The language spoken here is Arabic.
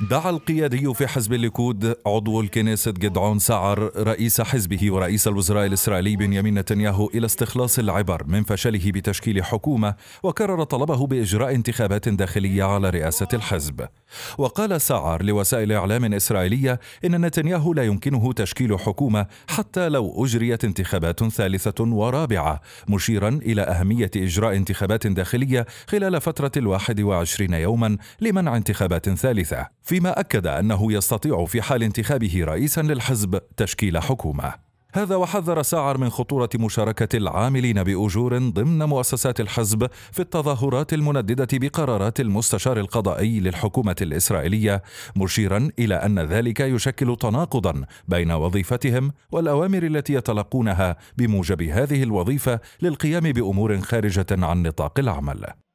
دعا القيادي في حزب الليكود عضو الكنيسة جدعون سعر رئيس حزبه ورئيس الوزراء الإسرائيلي بنيامين نتنياهو إلى استخلاص العبر من فشله بتشكيل حكومة وكرر طلبه بإجراء انتخابات داخلية على رئاسة الحزب وقال سعر لوسائل إعلام إسرائيلية إن نتنياهو لا يمكنه تشكيل حكومة حتى لو أجريت انتخابات ثالثة ورابعة مشيرا إلى أهمية إجراء انتخابات داخلية خلال فترة الواحد وعشرين يوما لمنع انتخابات ثالثة فيما أكد أنه يستطيع في حال انتخابه رئيسا للحزب تشكيل حكومة هذا وحذر سعر من خطورة مشاركة العاملين بأجور ضمن مؤسسات الحزب في التظاهرات المنددة بقرارات المستشار القضائي للحكومة الإسرائيلية مشيرا إلى أن ذلك يشكل تناقضا بين وظيفتهم والأوامر التي يتلقونها بموجب هذه الوظيفة للقيام بأمور خارجة عن نطاق العمل